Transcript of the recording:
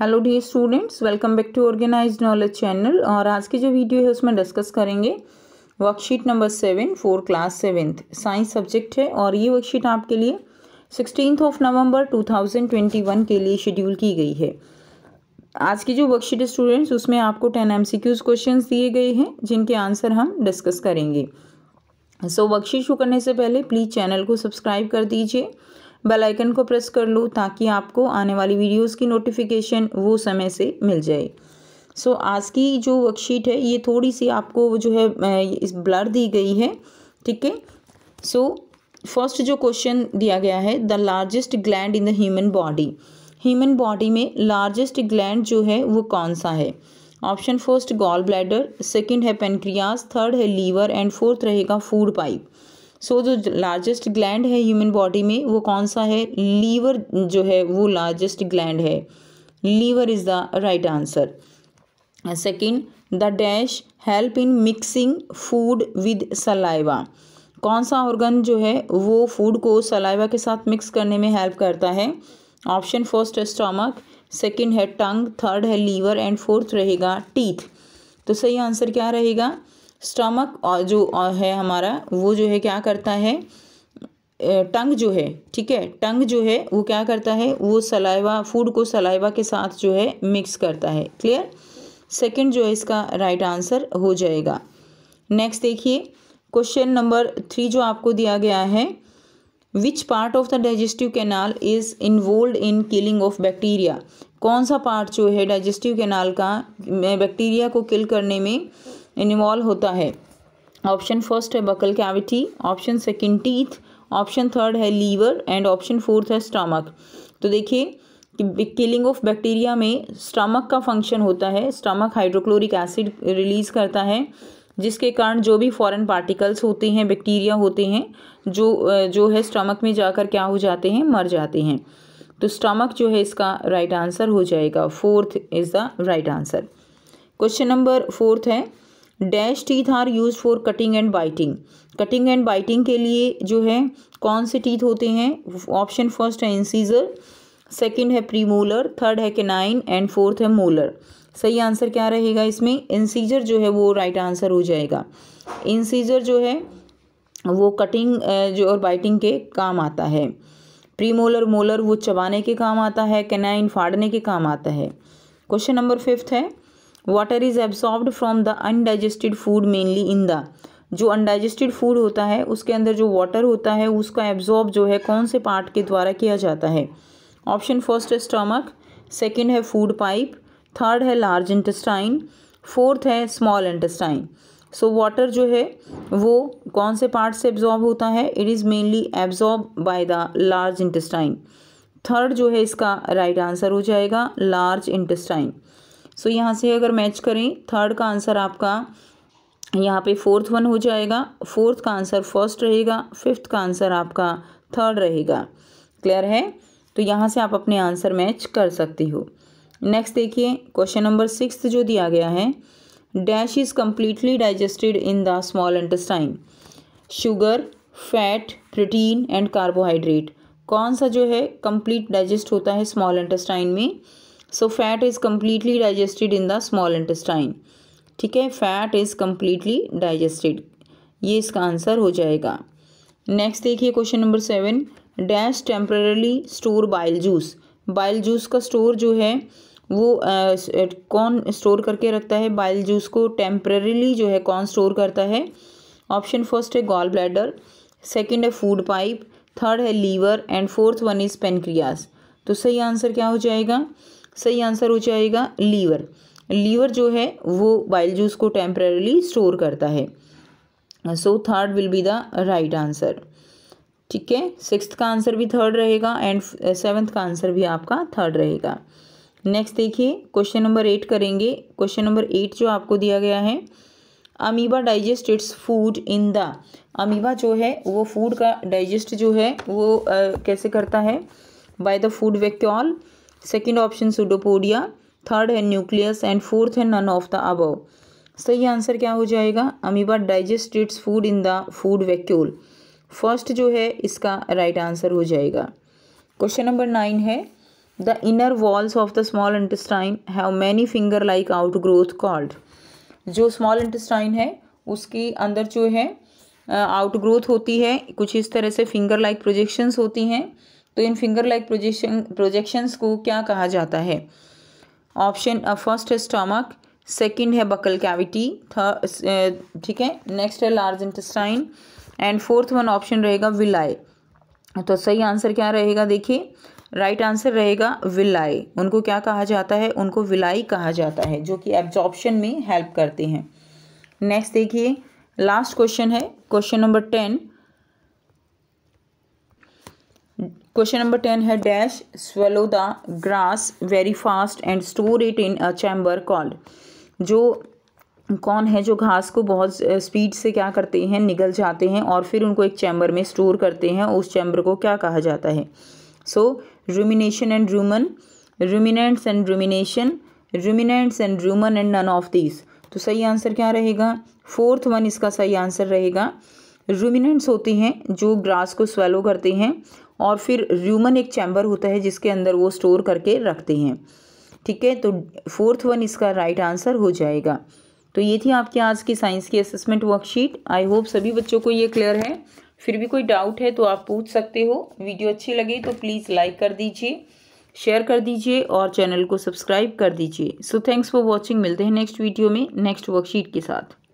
hello dear students welcome back to organise knowledge channel और आज की जो वीडियो है उसमें डिस्कस करेंगे worksheet number seven four class seventh science subject है और ये वर्कशीट आपके लिए sixteen of November two thousand twenty one के लिए शेड्यूल की गई है आज की जो वर्कशीट स्टूडेंट्स उसमें आपको ten M C Qs question दिए गए हैं जिनके आंसर हम डिस्कस करेंगे सो so, वर्कशीट शुरू करने से पहले प्लीज़ चैनल को सब्सक्राइब कर दीजिए बेल आइकन को प्रेस कर लो ताकि आपको आने वाली वीडियोस की नोटिफिकेशन वो समय से मिल जाए सो so, आज की जो वर्कशीट है ये थोड़ी सी आपको जो है इस ब्लर दी गई है ठीक है सो फर्स्ट जो क्वेश्चन दिया गया है the largest gland in the human body human body में लार्जेस्ट ग्लैंड जो है वो कौन सा है option first gall bladder second है पेनक्रियाज थर्ड है लीवर एंड फोर्थ रहेगा फूड पाइप सो so, जो लार्जेस्ट ग्लैंड है ह्यूमन बॉडी में वो कौन सा है लीवर जो है वो लार्जेस्ट ग्लैंड है liver is the right answer second the dash help in mixing food with saliva कौन सा ऑर्गन जो है वो फूड को सलाइवा के साथ मिक्स करने में हेल्प करता है ऑप्शन फर्स्ट है स्टमक सेकेंड है टंग थर्ड है लीवर एंड फोर्थ रहेगा टीथ तो सही आंसर क्या रहेगा स्टमक और जो है हमारा वो जो है क्या करता है टंग जो है ठीक है टंग जो है वो क्या करता है वो सलाइवा फूड को सलाइवा के साथ जो है मिक्स करता है क्लियर सेकंड जो है इसका राइट right आंसर हो जाएगा नेक्स्ट देखिए क्वेश्चन नंबर थ्री जो आपको दिया गया है which part of the digestive canal is involve in killing of bacteria कौन सा पार्ट जो है डाइजेस्टिव कैनाल का बैक्टीरिया को किल करने में इन्वॉल्व होता है ऑप्शन फर्स्ट है buccal cavity option second teeth option third है लीवर एंड ऑप्शन फोर्थ है स्टमक तो देखिए किलिंग ऑफ बैक्टीरिया में स्टमक का फंक्शन होता है स्टमक हाइड्रोक्लोरिक एसिड रिलीज़ करता है जिसके कारण जो भी फॉरेन पार्टिकल्स होते हैं बैक्टीरिया होते हैं जो जो है स्टमक में जाकर क्या हो जाते हैं मर जाते हैं तो स्टमक जो है इसका राइट right आंसर हो जाएगा fourth is the right answer question number fourth है dash teeth are use for cutting and biting cutting and biting के लिए जो है कौन से टीथ होते हैं ऑप्शन फर्स्ट है इंसीजर सेकेंड है प्रीमोलर थर्ड है केनाइन एंड फोर्थ है मोलर सही आंसर क्या रहेगा इसमें इंसीजर जो है वो राइट right आंसर हो जाएगा इंसीजर जो है वो कटिंग जो और बाइटिंग के काम आता है प्रीमोलर मोलर वो चबाने के काम आता है केनाइन फाड़ने के काम आता है क्वेश्चन नंबर फिफ्थ है water is absorbed from the undigested food mainly in the जो अनडाइजेस्टेड फूड होता है उसके अंदर जो वाटर होता है उसका एब्जॉर्ब जो है कौन से पार्ट के द्वारा किया जाता है ऑप्शन फर्स्ट है स्टमक सेकेंड है फूड पाइप थर्ड है लार्ज इंटेस्टाइन फोर्थ है स्मॉल इंटेस्टाइन सो वाटर जो है वो कौन से पार्ट से एब्जॉर्ब होता है it is mainly absorb by the large intestine third जो है इसका राइट right आंसर हो जाएगा लार्ज इंटेस्टाइन सो यहाँ से अगर मैच करें थर्ड का आंसर आपका यहाँ पे फोर्थ वन हो जाएगा फोर्थ का आंसर फर्स्ट रहेगा फिफ्थ का आंसर आपका थर्ड रहेगा क्लियर है तो यहाँ से आप अपने आंसर मैच कर सकते हो नेक्स्ट देखिए क्वेश्चन नंबर सिक्स जो दिया गया है dash is completely digested in the small intestine sugar fat protein and carbohydrate कौन सा जो है कम्प्लीट डाइजेस्ट होता है स्मॉल इंटेस्टाइन में so fat is completely digested in the small intestine ठीक है फैट इज़ कम्प्लीटली डाइजेस्टिड ये इसका आंसर हो जाएगा नेक्स्ट देखिए question number seven dash temporarily store bile juice bile juice का स्टोर जो है वो आ, कौन स्टोर करके रखता है बाइल जूस को टेम्प्रेरली जो है कौन स्टोर करता है ऑप्शन फर्स्ट है गॉल ब्लैडर सेकेंड है फूड पाइप थर्ड है liver and fourth one is pancreas तो सही आंसर क्या हो जाएगा सही आंसर हो जाएगा लीवर लीवर जो है वो बाइल जूस को टेम्परेली स्टोर करता है so third will be the right answer ठीक है सिक्स का आंसर भी थर्ड रहेगा एंड सेवन्थ uh, का आंसर भी आपका थर्ड रहेगा नेक्स्ट देखिए क्वेश्चन नंबर एट करेंगे क्वेश्चन नंबर एट जो आपको दिया गया है amoeba digest its food in the amoeba जो है वो फूड का डाइजेस्ट जो है वो आ, uh, कैसे करता है by the food vacuole second option pseudopodia third है न्यूक्लियस एंड फोर्थ है नन ऑफ द अबव सही आंसर क्या हो जाएगा amoeba digest its food in the food vacuole first जो है इसका राइट right आंसर हो जाएगा क्वेश्चन नंबर नाइन है the inner walls of the small intestine have many finger like outgrowth called जो स्मॉल इंटेस्टाइन है उसके अंदर जो है आउट ग्रोथ होती है कुछ इस तरह से फिंगर लाइक प्रोजेक्शंस होती हैं तो इन फिंगर लाइक प्रोजेक्शन प्रोजेक्शंस को क्या कहा जाता है ऑप्शन फर्स्ट uh, है स्टॉमक सेकेंड है बकल कैविटी uh, ठीक है नेक्स्ट है large intestine and fourth one option रहेगा विलाय तो सही आंसर क्या रहेगा देखिए राइट आंसर रहेगा विलाय उनको क्या कहा जाता है उनको विलाई कहा जाता है जो कि एब्जॉर्प्शन में हेल्प करते हैं नेक्स्ट देखिए लास्ट क्वेश्चन है question number ten question number ten है dash swallow the grass very fast and store it in a chamber called जो कौन है जो घास को बहुत स्पीड से क्या करते हैं निगल जाते हैं और फिर उनको एक चैम्बर में स्टोर करते हैं उस चैम्बर को क्या कहा जाता है so rumination and rumen ruminants and rumination ruminants and rumen and none of these तो सही आंसर क्या रहेगा फोर्थ वन इसका सही आंसर रहेगा रूमिनेंट्स होते हैं जो ग्रास को स्वेलो करते हैं और फिर र्यूमन एक चैम्बर होता है जिसके अंदर वो स्टोर करके रखते हैं ठीक है तो फोर्थ वन इसका राइट आंसर हो जाएगा तो ये थी आपकी आज की साइंस की असेसमेंट वर्कशीट आई होप सभी बच्चों को ये क्लियर है फिर भी कोई डाउट है तो आप पूछ सकते हो वीडियो अच्छी लगी तो प्लीज़ लाइक कर दीजिए शेयर कर दीजिए और चैनल को सब्सक्राइब कर दीजिए सो थैंक्स फॉर वॉचिंग मिलते हैं नेक्स्ट वीडियो में नेक्स्ट वर्कशीट के साथ